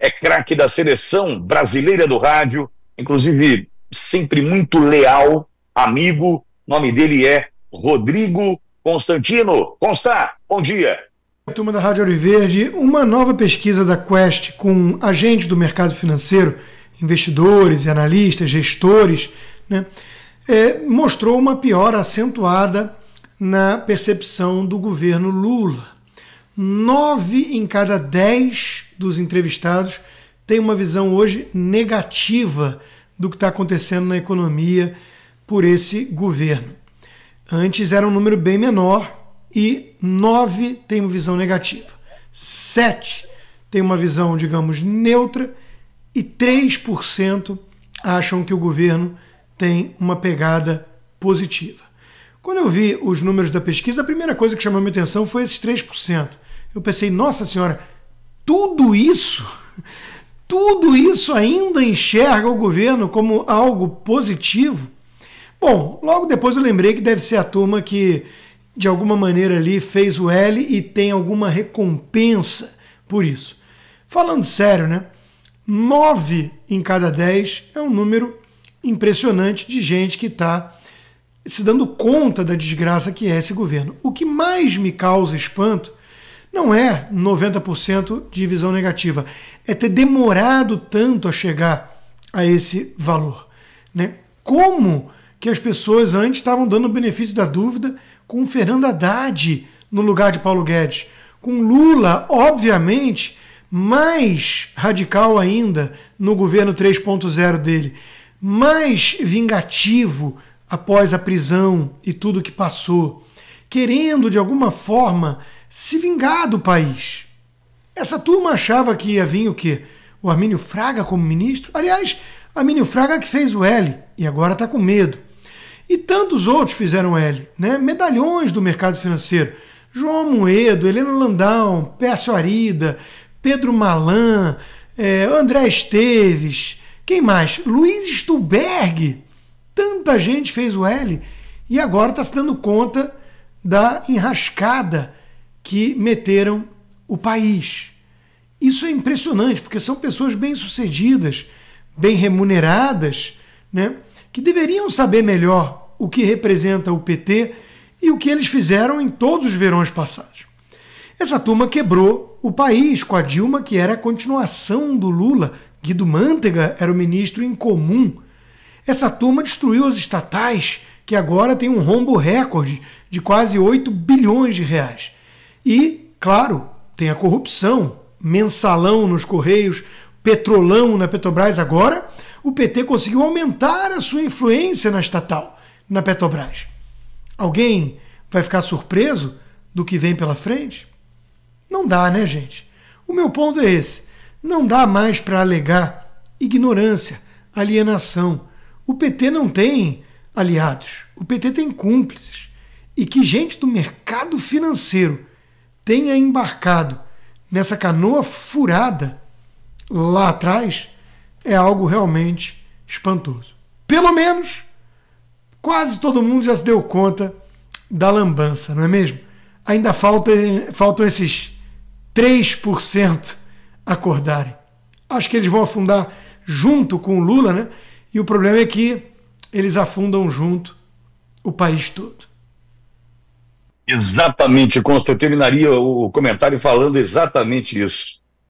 é craque da seleção brasileira do rádio, inclusive sempre muito leal, amigo. O nome dele é Rodrigo Constantino. Constar, bom dia. Turma da Rádio Oliverde, uma nova pesquisa da Quest com agentes do mercado financeiro, investidores, analistas, gestores, né, é, mostrou uma piora acentuada na percepção do governo Lula. Nove em cada dez dos entrevistados têm uma visão hoje negativa do que está acontecendo na economia por esse governo. Antes era um número bem menor e nove têm uma visão negativa, sete têm uma visão, digamos, neutra e 3% acham que o governo tem uma pegada positiva. Quando eu vi os números da pesquisa, a primeira coisa que chamou minha atenção foi esses 3%. Eu pensei, nossa senhora, tudo isso, tudo isso ainda enxerga o governo como algo positivo. Bom, logo depois eu lembrei que deve ser a turma que de alguma maneira ali fez o L e tem alguma recompensa por isso. Falando sério, né? 9 em cada 10 é um número impressionante de gente que está se dando conta da desgraça que é esse governo. O que mais me causa espanto não é 90% de visão negativa, é ter demorado tanto a chegar a esse valor. Né? Como que as pessoas antes estavam dando o benefício da dúvida com Fernando Haddad no lugar de Paulo Guedes, com Lula, obviamente, mais radical ainda no governo 3.0 dele, mais vingativo após a prisão e tudo que passou, querendo de alguma forma se vingar do país. Essa turma achava que ia vir o quê? O Armínio Fraga como ministro? Aliás, Armínio Fraga que fez o L e agora está com medo. E tantos outros fizeram L, né? Medalhões do mercado financeiro. João Moedo, Helena Landau, Pércio Arida, Pedro Malan, é, André Esteves, quem mais? Luiz Stuberg. Tanta gente fez o L e agora está se dando conta da enrascada que meteram o país. Isso é impressionante, porque são pessoas bem-sucedidas, bem remuneradas, né, que deveriam saber melhor o que representa o PT e o que eles fizeram em todos os verões passados. Essa turma quebrou o país com a Dilma, que era a continuação do Lula. Guido Mantega era o ministro em comum Essa turma destruiu as estatais, que agora tem um rombo recorde de quase 8 bilhões de reais. E, claro, tem a corrupção, mensalão nos Correios, petrolão na Petrobras. Agora, o PT conseguiu aumentar a sua influência na estatal, na Petrobras. Alguém vai ficar surpreso do que vem pela frente? Não dá, né, gente? O meu ponto é esse. Não dá mais para alegar ignorância, alienação. O PT não tem aliados, o PT tem cúmplices. E que gente do mercado financeiro tenha embarcado nessa canoa furada lá atrás é algo realmente espantoso. Pelo menos quase todo mundo já se deu conta da lambança, não é mesmo? Ainda falta, faltam esses 3% acordarem. Acho que eles vão afundar junto com o Lula, né? E o problema é que eles afundam junto o país todo. Exatamente, Constantino. Eu terminaria o comentário falando exatamente isso.